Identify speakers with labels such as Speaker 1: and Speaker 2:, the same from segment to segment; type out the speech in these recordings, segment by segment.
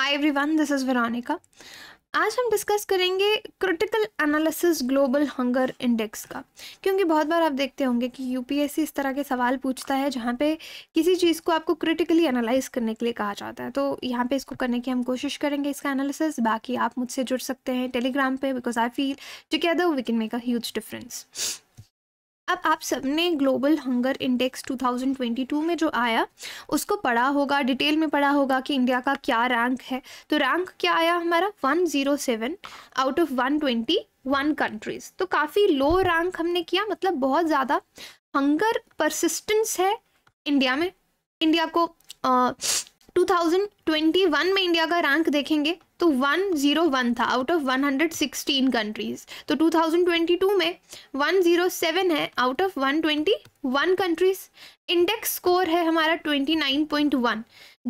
Speaker 1: hi everyone this is Veronica आज हम discuss करेंगे critical analysis global hunger index का क्योंकि बहुत बार आप देखते होंगे कि यूपीएससी इस तरह के सवाल पूछता है जहाँ पे किसी चीज़ को आपको क्रिटिकली एनालाइज करने के लिए कहा जाता है तो यहाँ पे इसको करने की हम कोशिश करेंगे इसका एनालिसिस बाकी आप मुझसे जुड़ सकते हैं टेलीग्राम पर because I feel together we can make a huge difference अब आप सबने ग्लोबल हंगर इंडेक्स 2022 में जो आया उसको पढ़ा होगा डिटेल में पढ़ा होगा कि इंडिया का क्या रैंक है तो रैंक क्या आया हमारा 107 आउट ऑफ 121 कंट्रीज़ तो काफ़ी लो रैंक हमने किया मतलब बहुत ज़्यादा हंगर परसिस्टेंस है इंडिया में इंडिया को टू uh, 2021 में इंडिया का रैंक देखेंगे तो 101 था आउट ऑफ 116 कंट्रीज तो 2022 में 107 है out of 120 one countries index score है हमारा वन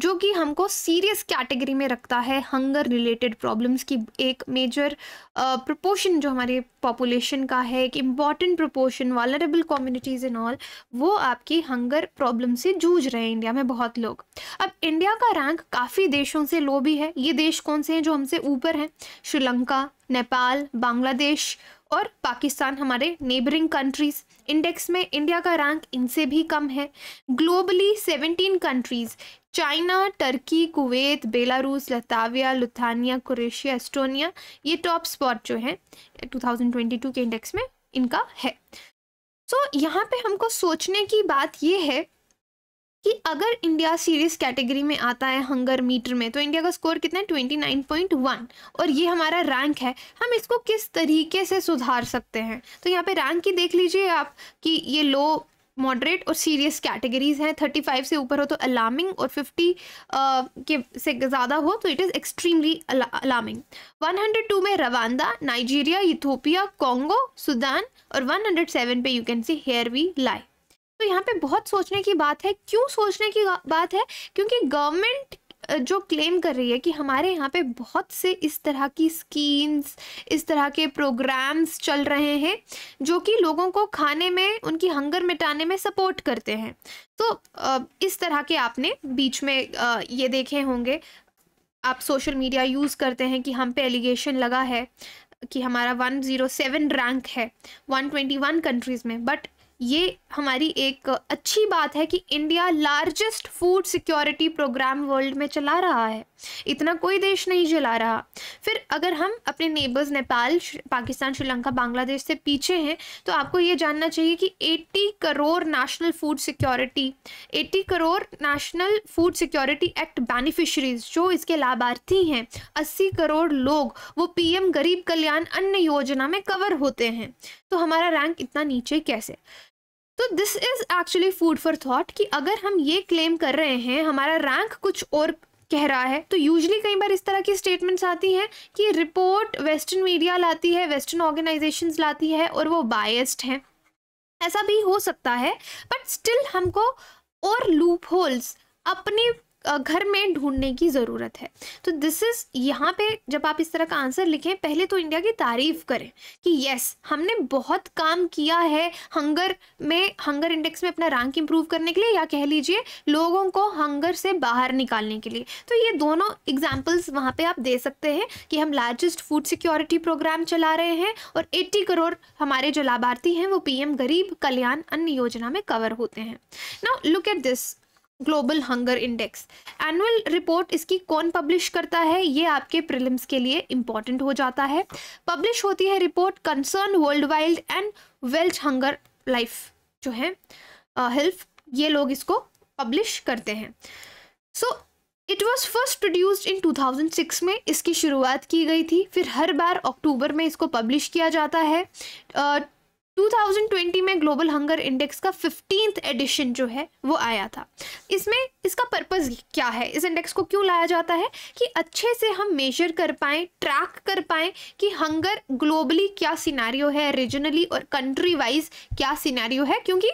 Speaker 1: जो कि हमको सीरियस कैटेगरी में रखता है हंगर रिलेटेड प्रॉब्लम्स की एक मेजर प्रपोर्शन uh, जो हमारे पॉपुलेशन का है एक important proportion vulnerable communities in all वो आपकी हंगर प्रॉब्लम से जूझ रहे हैं इंडिया में बहुत लोग अब इंडिया का रैंक काफ़ी देशों से लो भी है ये देश कौन से हैं जो हमसे ऊपर हैं श्रीलंका नेपाल बांग्लादेश और पाकिस्तान हमारे नेबरिंग कंट्रीज़ इंडेक्स में इंडिया का रैंक इनसे भी कम है globally 17 countries China Turkey Kuwait Belarus Latvia Lithuania Croatia Estonia ये टॉप स्पॉट जो है 2022 के इंडेक्स में इनका है सो so, यहाँ पे हमको सोचने की बात ये है कि अगर इंडिया सीरीज कैटेगरी में आता है हंगर मीटर में तो इंडिया का स्कोर कितना है ट्वेंटी नाइन पॉइंट वन और ये हमारा रैंक है हम इसको किस तरीके से सुधार सकते हैं तो यहाँ पे रैंक की देख लीजिए आप कि ये लो मॉडरेट और सीरियस कैटेगरीज हैं थर्टी फाइव से ऊपर हो तो अलार्मिंग और फिफ्टी uh, के से ज़्यादा हो तो it is extremely alarming one hundred two में Rwanda Nigeria Ethiopia Congo Sudan और वन हंड्रेड सेवन पे you can see here we lie तो यहाँ पे बहुत सोचने की बात है क्यों सोचने की बात है क्योंकि गवर्नमेंट जो क्लेम कर रही है कि हमारे यहाँ पे बहुत से इस तरह की स्कीम्स इस तरह के प्रोग्राम्स चल रहे हैं जो कि लोगों को खाने में उनकी हंगर मिटाने में सपोर्ट करते हैं तो इस तरह के आपने बीच में ये देखे होंगे आप सोशल मीडिया यूज़ करते हैं कि हम पे एलिगेशन लगा है कि हमारा 107 रैंक है 121 कंट्रीज़ में बट ये हमारी एक अच्छी बात है कि India largest food security programme world में चला रहा है इतना कोई देश नहीं चला रहा फिर अगर हम अपने नेबर्स नेपाल पाकिस्तान श्रीलंका बांग्लादेश से पीछे हैं तो आपको ये जानना चाहिए कि 80 crore national food security 80 crore national food security act beneficiaries जो इसके लाभार्थी हैं अस्सी करोड़ लोग वो पी गरीब कल्याण अन्न योजना में कवर होते हैं तो हमारा रैंक इतना नीचे कैसे तो this is actually food for thought कि अगर हम ये क्लेम कर रहे हैं हमारा रैंक कुछ और कह रहा है तो यूजली कई बार इस तरह की स्टेटमेंट्स आती हैं कि रिपोर्ट वेस्टर्न मीडिया लाती है वेस्टर्न ऑर्गेनाइजेशंस लाती है और वो बायस्ड हैं ऐसा भी हो सकता है बट स्टिल हमको और लूप होल्स अपनी घर में ढूंढने की ज़रूरत है तो दिस इज़ यहाँ पे जब आप इस तरह का आंसर लिखें पहले तो इंडिया की तारीफ करें कि यस हमने बहुत काम किया है हंगर में हंगर इंडेक्स में अपना रैंक इम्प्रूव करने के लिए या कह लीजिए लोगों को हंगर से बाहर निकालने के लिए तो ये दोनों एग्जाम्पल्स वहाँ पर आप दे सकते हैं कि हम लार्जेस्ट फूड सिक्योरिटी प्रोग्राम चला रहे हैं और एट्टी करोड़ हमारे जो लाभार्थी हैं वो पी गरीब कल्याण अन्न योजना में कवर होते हैं ना look at this global hunger index annual report इसकी कौन पब्लिश करता है ये आपके प्रिलिम्स के लिए इम्पोर्टेंट हो जाता है पब्लिश होती है report concern world wild and Welch hunger life जो है हेल्थ ये लोग इसको पब्लिश करते हैं so it was first produced in 2006 में इसकी शुरुआत की गई थी फिर हर बार अक्टूबर में इसको पब्लिश किया जाता है uh, 2020 में ग्लोबल हंगर इंडेक्स का फिफ्टींथ एडिशन जो है वो आया था इसमें इसका पर्पज़ क्या है इस इंडेक्स को क्यों लाया जाता है कि अच्छे से हम मेजर कर पाएँ ट्रैक कर पाएँ कि हंगर ग्लोबली क्या सिनारियो है रीजनली और कंट्री वाइज क्या सिनारियो है क्योंकि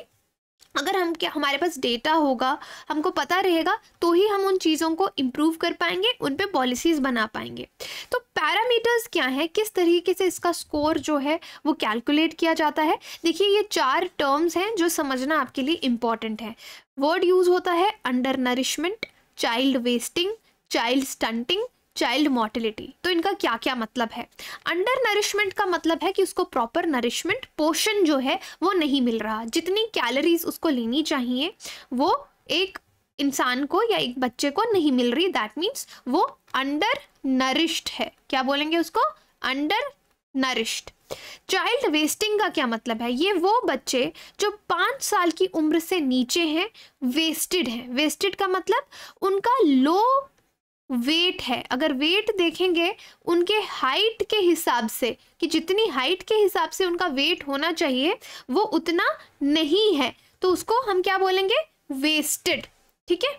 Speaker 1: अगर हम क्या हमारे पास डेटा होगा हमको पता रहेगा तो ही हम उन चीज़ों को इम्प्रूव कर पाएंगे उन पे पॉलिसीज़ बना पाएंगे तो पैरामीटर्स क्या हैं किस तरीके से इसका स्कोर जो है वो कैलकुलेट किया जाता है देखिए ये चार टर्म्स हैं जो समझना आपके लिए इम्पॉर्टेंट है वर्ड यूज़ होता है undernourishment child wasting child stunting child mortality तो इनका क्या क्या मतलब है अंडर नरिशमेंट का मतलब है कि उसको प्रॉपर नरिशमेंट पोषण जो है वो नहीं मिल रहा जितनी कैलोरीज उसको लेनी चाहिए वो एक इंसान को या एक बच्चे को नहीं मिल रही दैट मीन्स वो अंडर नरिश्ड है क्या बोलेंगे उसको अंडर नरिश्ड चाइल्ड वेस्टिंग का क्या मतलब है ये वो बच्चे जो पाँच साल की उम्र से नीचे हैं वेस्टेड हैं वेस्टेड का मतलब उनका लो वेट है अगर वेट देखेंगे उनके हाइट के हिसाब से कि जितनी हाइट के हिसाब से उनका वेट होना चाहिए वो उतना नहीं है तो उसको हम क्या बोलेंगे वेस्टेड ठीक है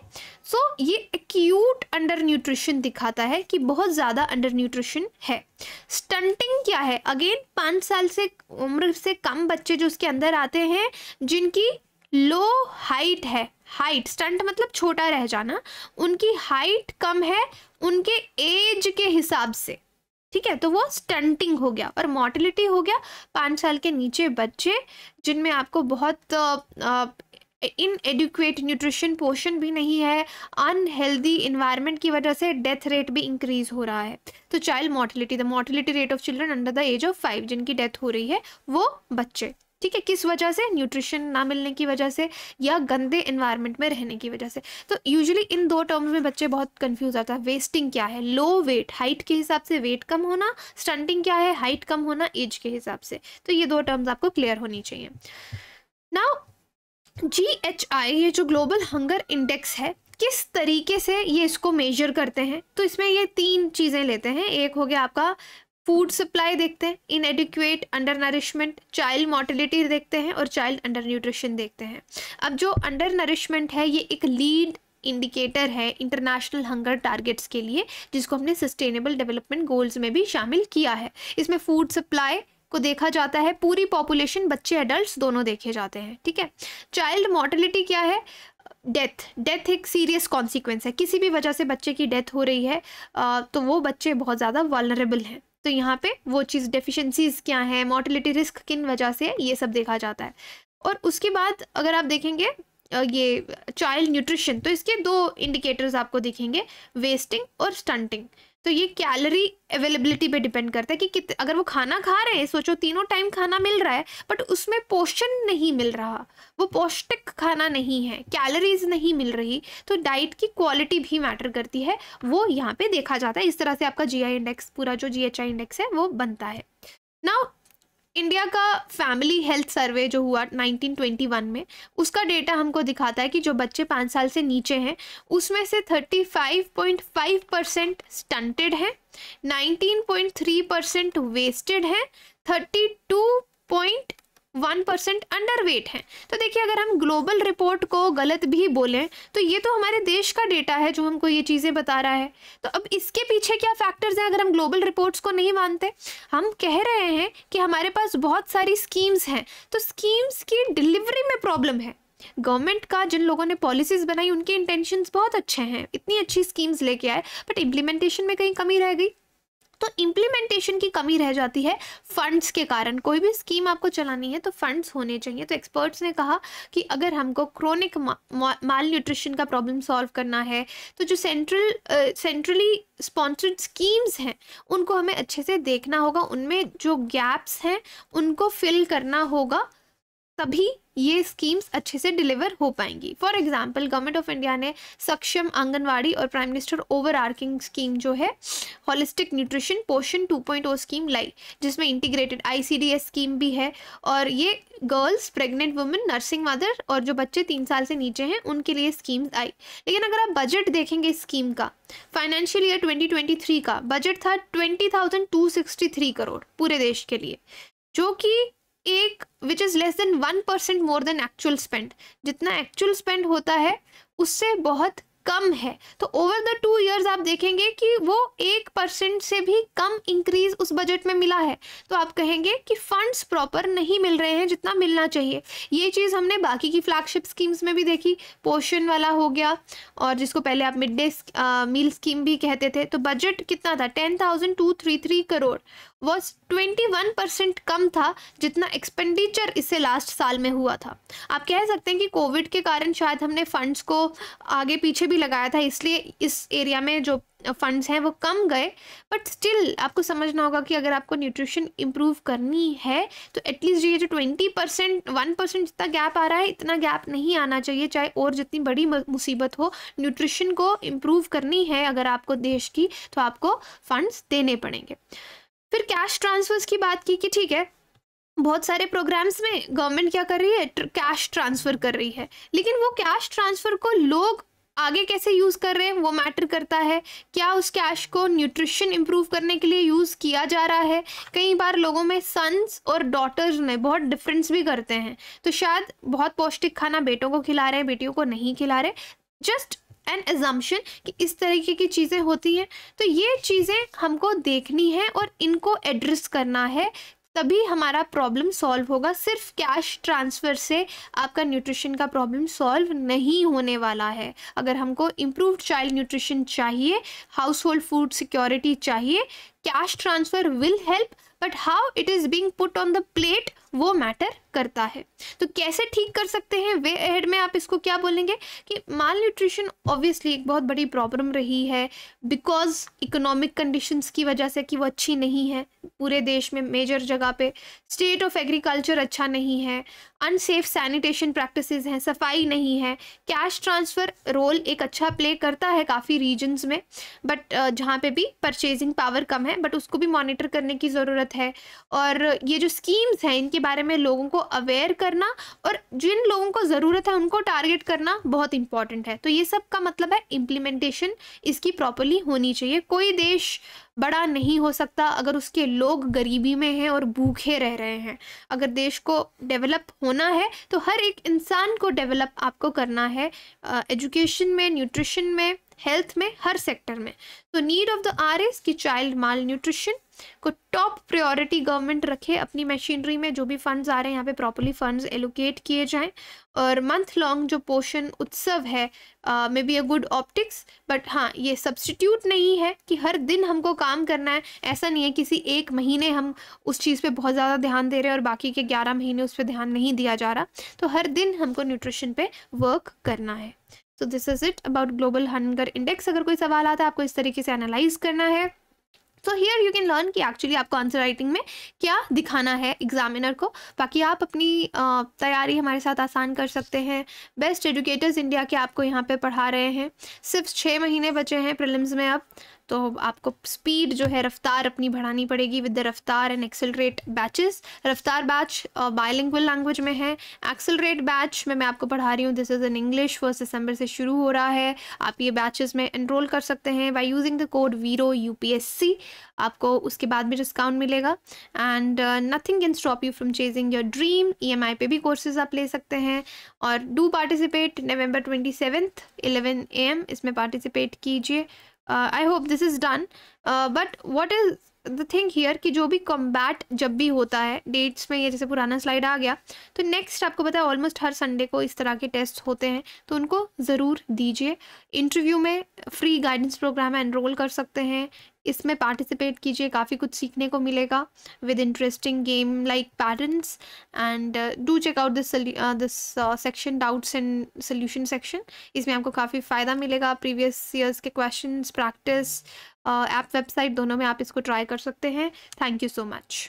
Speaker 1: सो ये एक्यूट अंडर न्यूट्रिशन दिखाता है कि बहुत ज़्यादा अंडर न्यूट्रिशन है स्टंटिंग क्या है अगेन पाँच साल से उम्र से कम बच्चे जो उसके अंदर आते हैं जिनकी लो हाइट है हाइट स्टंट मतलब छोटा रह जाना उनकी हाइट कम है उनके एज के हिसाब से ठीक है तो वो स्टंटिंग हो गया और मोर्टिलिटी हो गया पाँच साल के नीचे बच्चे जिनमें आपको बहुत इन एडुकेट न्यूट्रिशन पोषण भी नहीं है अनहेल्दी इन्वायरमेंट की वजह से डेथ रेट भी इंक्रीज हो रहा है तो child mortality the mortality rate of children under the age of five जिनकी डेथ हो रही है वो बच्चे ठीक है किस वजह से न्यूट्रिशन ना मिलने की वजह से या गंदे इन्वायरमेंट में रहने की वजह से तो यूजुअली इन दो टर्म्स में बच्चे बहुत कंफ्यूज आता है वेस्टिंग क्या है लो वेट हाइट के हिसाब से वेट कम होना स्टंटिंग क्या है हाइट कम होना एज के हिसाब से तो ये दो टर्म्स आपको क्लियर होनी चाहिए नाउ जी एच आई ये जो ग्लोबल हंगर इंडेक्स है किस तरीके से ये इसको मेजर करते हैं तो इसमें ये तीन चीज़ें लेते हैं एक हो गया आपका फूड सप्लाई देखते हैं inadequate undernourishment child mortality देखते हैं और चाइल्ड अंडर न्यूट्रिशन देखते हैं अब जो अंडर नरिशमेंट है ये एक लीड इंडिकेटर है इंटरनेशनल हंगर टारगेट्स के लिए जिसको हमने सस्टेनेबल डेवलपमेंट गोल्स में भी शामिल किया है इसमें फूड सप्लाई को देखा जाता है पूरी पॉपुलेशन बच्चे एडल्ट दोनों देखे जाते हैं ठीक है चाइल्ड मोर्टिलिटी क्या है डेथ डेथ एक सीरियस कॉन्सिक्वेंस है किसी भी वजह से बच्चे की डेथ हो रही है तो वो बच्चे बहुत ज़्यादा वॉलरेबल हैं तो यहाँ पे वो चीज़ डेफिशिएंसीज क्या है मोर्टिलिटी रिस्क किन वजह से ये सब देखा जाता है और उसके बाद अगर आप देखेंगे ये चाइल्ड न्यूट्रिशन तो इसके दो इंडिकेटर्स आपको देखेंगे वेस्टिंग और स्टंटिंग तो ये कैलोरी अवेलेबिलिटी पे डिपेंड करता है कि कित अगर वो खाना खा रहे हैं सोचो तीनों टाइम खाना मिल रहा है बट उसमें पोषण नहीं मिल रहा वो पौष्टिक खाना नहीं है कैलोरीज नहीं मिल रही तो डाइट की क्वालिटी भी मैटर करती है वो यहाँ पे देखा जाता है इस तरह से आपका जी इंडेक्स पूरा जो जी इंडेक्स है वो बनता है नाउ इंडिया का फैमिली हेल्थ सर्वे जो हुआ 1921 में उसका डेटा हमको दिखाता है कि जो बच्चे पाँच साल से नीचे हैं उसमें से 35.5 परसेंट स्टंटेड हैं 19.3 परसेंट वेस्टेड हैं 32.8 वन परसेंट अंडर वेट हैं तो देखिए अगर हम ग्लोबल रिपोर्ट को गलत भी बोलें तो ये तो हमारे देश का डेटा है जो हमको ये चीज़ें बता रहा है तो अब इसके पीछे क्या फैक्टर्स हैं अगर हम ग्लोबल रिपोर्ट्स को नहीं मानते हम कह रहे हैं कि हमारे पास बहुत सारी स्कीम्स हैं तो स्कीम्स की डिलीवरी में प्रॉब्लम है गवर्नमेंट का जिन लोगों ने पॉलिसीज बनाई उनके इंटेंशंस बहुत अच्छे हैं इतनी अच्छी स्कीम्स लेके आए बट इम्प्लीमेंटेशन में कहीं कमी रह गई तो इम्प्लीमेंटेशन की कमी रह जाती है फंड्स के कारण कोई भी स्कीम आपको चलानी है तो फंड्स होने चाहिए तो एक्सपर्ट्स ने कहा कि अगर हमको क्रोनिक माल न्यूट्रिशन का प्रॉब्लम सॉल्व करना है तो जो सेंट्रल सेंट्रली स्पॉन्सर्ड स्कीम्स हैं उनको हमें अच्छे से देखना होगा उनमें जो गैप्स हैं उनको फिल करना होगा तभी ये स्कीम्स अच्छे से डिलीवर हो पाएंगी for example government of India ने सक्षम आंगनवाड़ी और prime minister overarching scheme जो है हॉलिस्टिक न्यूट्रिशन पोषण 2.0 स्कीम लाई जिसमें इंटीग्रेटेड आईसीडीएस स्कीम भी है और ये girls pregnant women nursing mother और जो बच्चे तीन साल से नीचे हैं उनके लिए स्कीम्स आई लेकिन अगर आप बजट देखेंगे इस स्कीम का फाइनेंशियल ईयर 2023 का बजट था ट्वेंटी करोड़ पूरे देश के लिए जो कि एक which is less than one percent more than actual spend जितना एक्चुअल स्पेंड होता है उससे बहुत कम है तो ओवर द टू इयर्स आप देखेंगे कि वो एक परसेंट से भी कम इंक्रीज उस बजट में मिला है तो आप कहेंगे कि फंड्स प्रॉपर नहीं मिल रहे हैं जितना मिलना चाहिए ये चीज़ हमने बाकी की फ्लैगशिप स्कीम्स में भी देखी पोषण वाला हो गया और जिसको पहले आप मिड डे मील स्कीम भी कहते थे तो बजट कितना था ten thousand two three three crore was 21 percent कम था जितना एक्सपेंडिचर इससे लास्ट साल में हुआ था आप कह सकते हैं कि कोविड के कारण शायद हमने फंड्स को आगे पीछे भी लगाया था इसलिए इस एरिया में जो फंड्स हैं वो कम गए बट स्टिल आपको समझना होगा कि अगर आपको न्यूट्रिशन इम्प्रूव करनी है तो एटलीस्ट ये जो ट्वेंटी परसेंट वन परसेंट जितना गैप आ रहा है इतना गैप नहीं आना चाहिए चाहे और जितनी बड़ी मुसीबत हो न्यूट्रिशन को इम्प्रूव करनी है अगर आपको देश की तो आपको फंड्स देने पड़ेंगे फिर कैश ट्रांसफर्स की बात की कि ठीक है बहुत सारे प्रोग्राम्स में गवर्नमेंट क्या कर रही है कैश ट्रांसफ़र कर रही है लेकिन वो कैश ट्रांसफ़र को लोग आगे कैसे यूज़ कर रहे हैं वो मैटर करता है क्या उस कैश को न्यूट्रिशन इम्प्रूव करने के लिए यूज़ किया जा रहा है कई बार लोगों में सन्स और डॉटर्स में बहुत डिफरेंस भी करते हैं तो शायद बहुत पौष्टिक खाना बेटों को खिला रहे हैं बेटियों को नहीं खिला रहे जस्ट एन एजम्पन कि इस तरीके की चीज़ें होती हैं तो ये चीज़ें हमको देखनी है और इनको एड्रेस करना है तभी हमारा प्रॉब्लम सॉल्व होगा सिर्फ कैश ट्रांसफ़र से आपका न्यूट्रिशन का प्रॉब्लम सॉल्व नहीं होने वाला है अगर हमको इम्प्रूव्ड चाइल्ड न्यूट्रिशन चाहिए हाउस होल्ड फूड सिक्योरिटी चाहिए cash transfer will help but how it is being put on the plate वो मैटर करता है तो कैसे ठीक कर सकते हैं वे हेड में आप इसको क्या बोलेंगे कि माल न्यूट्रिशन ऑब्वियसली एक बहुत बड़ी प्रॉब्लम रही है बिकॉज इकोनॉमिक कंडीशंस की वजह से कि वो अच्छी नहीं है पूरे देश में मेजर जगह पे स्टेट ऑफ एग्रीकल्चर अच्छा नहीं है अनसेफ सैनिटेशन प्रैक्टिसेस हैं सफाई नहीं है कैश ट्रांसफ़र रोल एक अच्छा प्ले करता है काफ़ी रीजन्स में बट जहाँ पे भी परचेजिंग पावर कम है बट उसको भी मॉनिटर करने की ज़रूरत है और ये जो स्कीम्स हैं इनके बारे में लोगों को अवेयर करना और जिन लोगों को ज़रूरत है उनको टारगेट करना बहुत इंपॉर्टेंट है तो ये सब का मतलब है इम्प्लीमेंटेशन इसकी प्रॉपरली होनी चाहिए कोई देश बड़ा नहीं हो सकता अगर उसके लोग गरीबी में हैं और भूखे रह रहे हैं अगर देश को डेवलप होना है तो हर एक इंसान को डेवलप आपको करना है एजुकेशन में न्यूट्रिशन में हेल्थ में हर सेक्टर में तो need of the hour is कि चाइल्ड माल न्यूट्रिशन को टॉप प्रायोरिटी गवर्नमेंट रखे अपनी मशीनरी में जो भी फंड्स आ रहे हैं यहाँ पे प्रॉपरली फंड्स एलोकेट किए जाएं और मंथ लॉन्ग जो पोषण उत्सव है may be a good optics but हाँ ये सब्सटीट्यूट नहीं है कि हर दिन हमको काम करना है ऐसा नहीं है किसी एक महीने हम उस चीज़ पे बहुत ज़्यादा ध्यान दे रहे हैं और बाकी के ग्यारह महीने उस पर ध्यान नहीं दिया जा रहा तो हर दिन हमको न्यूट्रिशन पे वर्क करना है so this is it about global hunger index अगर कोई सवाल आता है आपको इस तरीके से एनालाइज करना है हियर यू कैन लर्न कि एक्चुअली आपको आंसर राइटिंग में क्या दिखाना है एग्जामिनर को बाकी आप अपनी तैयारी हमारे साथ आसान कर सकते हैं बेस्ट एजुकेटर्स इंडिया के आपको यहाँ पर पढ़ा रहे हैं सिर्फ छः महीने बचे हैं प्रिलिम्स में अब तो आपको स्पीड जो है रफ्तार अपनी बढ़ानी पड़ेगी with the Raftaar and accelerate batches Raftaar batch bilingual language में है एक्सेलरेट बैच में मैं आपको पढ़ा रही हूँ this is in English first December से शुरू हो रहा है आप ये बैचेस में एनरोल कर सकते हैं बाई यूजिंग द कोड वीरो यू आपको उसके बाद भी डिस्काउंट मिलेगा and nothing can stop you from chasing your dream ई पे भी कोर्सेज आप ले सकते हैं और do participate November twenty seventh eleven A M इसमें पार्टिसिपेट कीजिए I hope this is done but what is the thing here कि जो भी कॉम्बैट जब भी होता है डेट्स में ये जैसे पुराना स्लाइड आ गया तो नेक्स्ट आपको पता है ऑलमोस्ट हर संडे को इस तरह के टेस्ट होते हैं तो उनको ज़रूर दीजिए इंटरव्यू में फ्री गाइडेंस प्रोग्राम एनरोल कर सकते हैं इसमें पार्टिसिपेट कीजिए काफ़ी कुछ सीखने को मिलेगा with interesting game like patterns and do check out this this section doubts and solution section इसमें आपको काफ़ी फ़ायदा मिलेगा प्रीवियस ईयर्स के क्वेश्चन प्रैक्टिस ऐप वेबसाइट दोनों में आप इसको ट्राई कर सकते हैं थैंक यू सो मच